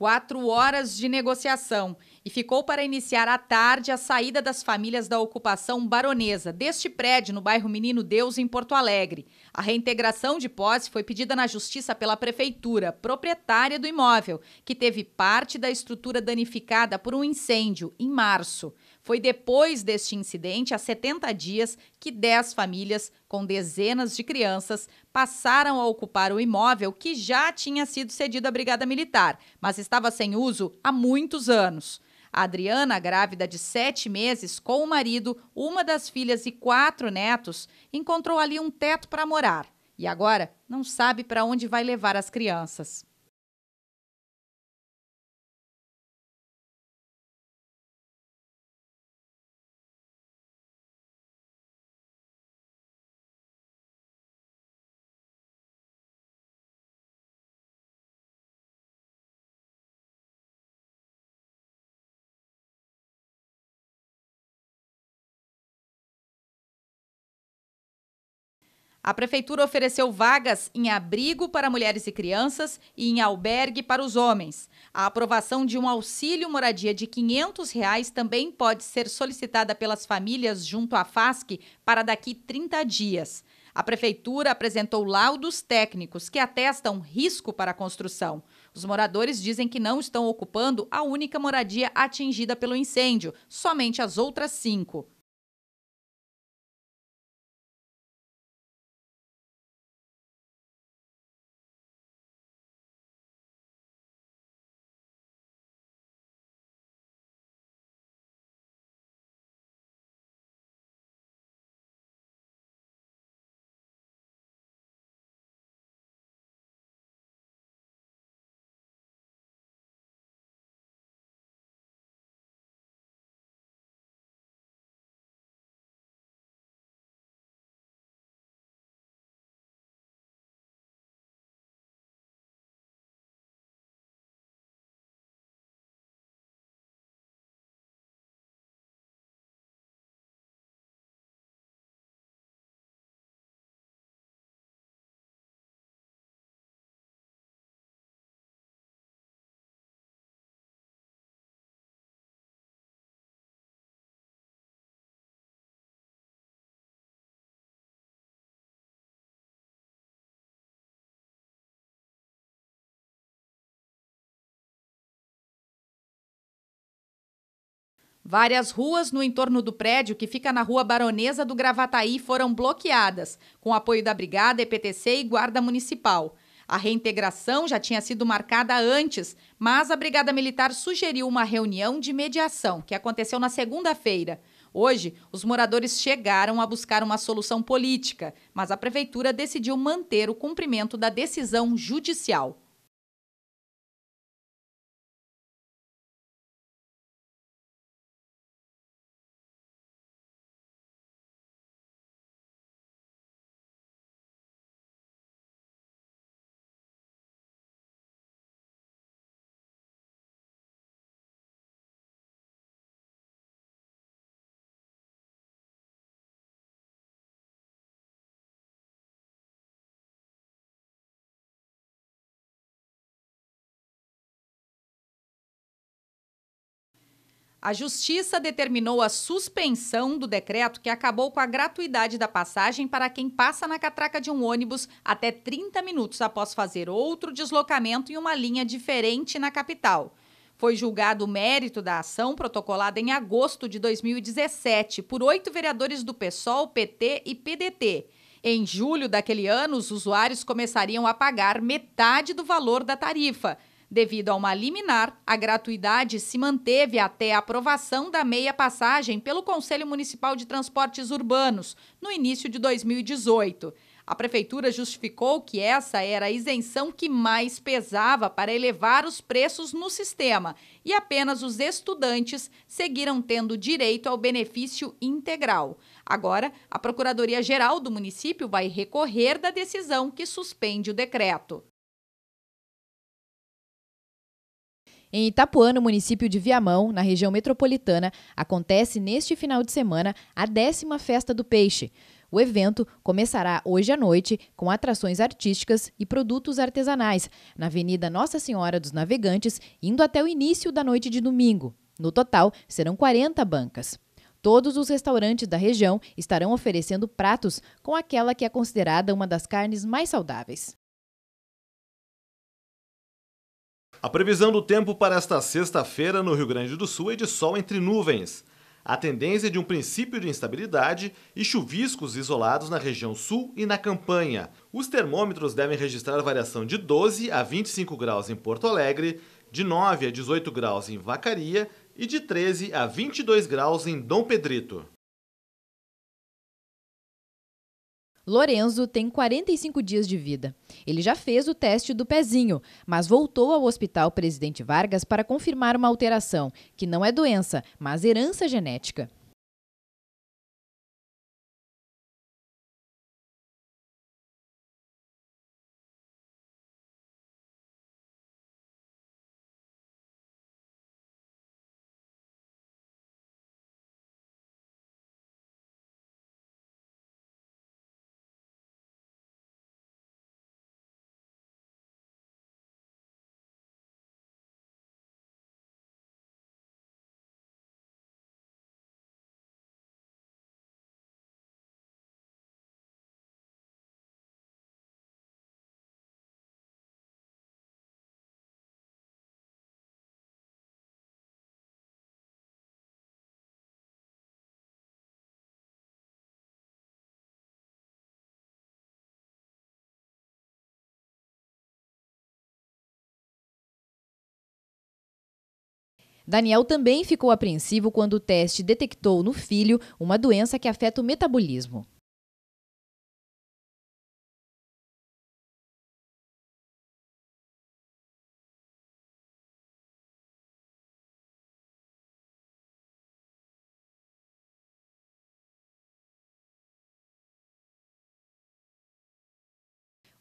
quatro horas de negociação e ficou para iniciar à tarde a saída das famílias da ocupação baronesa deste prédio no bairro Menino Deus, em Porto Alegre. A reintegração de posse foi pedida na justiça pela prefeitura, proprietária do imóvel, que teve parte da estrutura danificada por um incêndio em março. Foi depois deste incidente, há 70 dias, que 10 famílias com dezenas de crianças passaram a ocupar o imóvel que já tinha sido cedido à Brigada Militar, mas estava sem uso há muitos anos. A Adriana, grávida de sete meses, com o marido, uma das filhas e quatro netos, encontrou ali um teto para morar e agora não sabe para onde vai levar as crianças. A prefeitura ofereceu vagas em abrigo para mulheres e crianças e em albergue para os homens. A aprovação de um auxílio moradia de R$ 500 reais também pode ser solicitada pelas famílias junto à FASC para daqui 30 dias. A prefeitura apresentou laudos técnicos que atestam risco para a construção. Os moradores dizem que não estão ocupando a única moradia atingida pelo incêndio, somente as outras cinco. Várias ruas no entorno do prédio, que fica na Rua Baronesa do Gravataí, foram bloqueadas, com apoio da Brigada, EPTC e Guarda Municipal. A reintegração já tinha sido marcada antes, mas a Brigada Militar sugeriu uma reunião de mediação, que aconteceu na segunda-feira. Hoje, os moradores chegaram a buscar uma solução política, mas a prefeitura decidiu manter o cumprimento da decisão judicial. A Justiça determinou a suspensão do decreto que acabou com a gratuidade da passagem para quem passa na catraca de um ônibus até 30 minutos após fazer outro deslocamento em uma linha diferente na capital. Foi julgado o mérito da ação protocolada em agosto de 2017 por oito vereadores do PSOL, PT e PDT. Em julho daquele ano, os usuários começariam a pagar metade do valor da tarifa Devido a uma liminar, a gratuidade se manteve até a aprovação da meia passagem pelo Conselho Municipal de Transportes Urbanos, no início de 2018. A prefeitura justificou que essa era a isenção que mais pesava para elevar os preços no sistema e apenas os estudantes seguiram tendo direito ao benefício integral. Agora, a Procuradoria-Geral do município vai recorrer da decisão que suspende o decreto. Em Itapuã, no município de Viamão, na região metropolitana, acontece neste final de semana a décima Festa do Peixe. O evento começará hoje à noite com atrações artísticas e produtos artesanais na Avenida Nossa Senhora dos Navegantes, indo até o início da noite de domingo. No total, serão 40 bancas. Todos os restaurantes da região estarão oferecendo pratos com aquela que é considerada uma das carnes mais saudáveis. A previsão do tempo para esta sexta-feira no Rio Grande do Sul é de sol entre nuvens. A tendência é de um princípio de instabilidade e chuviscos isolados na região sul e na campanha. Os termômetros devem registrar variação de 12 a 25 graus em Porto Alegre, de 9 a 18 graus em Vacaria e de 13 a 22 graus em Dom Pedrito. Lorenzo tem 45 dias de vida. Ele já fez o teste do pezinho, mas voltou ao Hospital Presidente Vargas para confirmar uma alteração, que não é doença, mas herança genética. Daniel também ficou apreensivo quando o teste detectou no filho uma doença que afeta o metabolismo.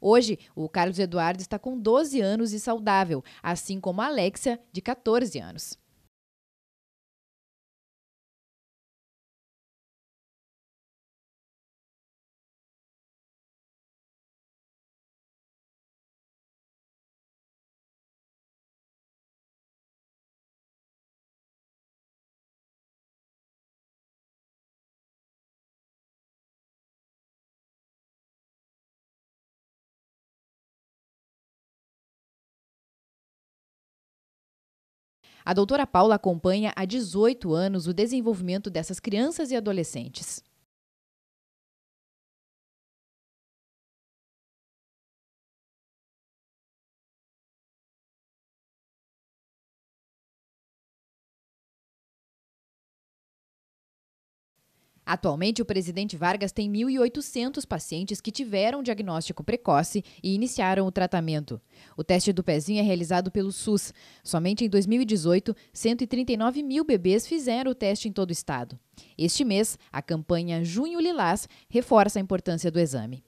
Hoje, o Carlos Eduardo está com 12 anos e saudável, assim como a Alexia, de 14 anos. A doutora Paula acompanha há 18 anos o desenvolvimento dessas crianças e adolescentes. Atualmente, o presidente Vargas tem 1.800 pacientes que tiveram diagnóstico precoce e iniciaram o tratamento. O teste do pezinho é realizado pelo SUS. Somente em 2018, 139 mil bebês fizeram o teste em todo o estado. Este mês, a campanha Junho Lilás reforça a importância do exame.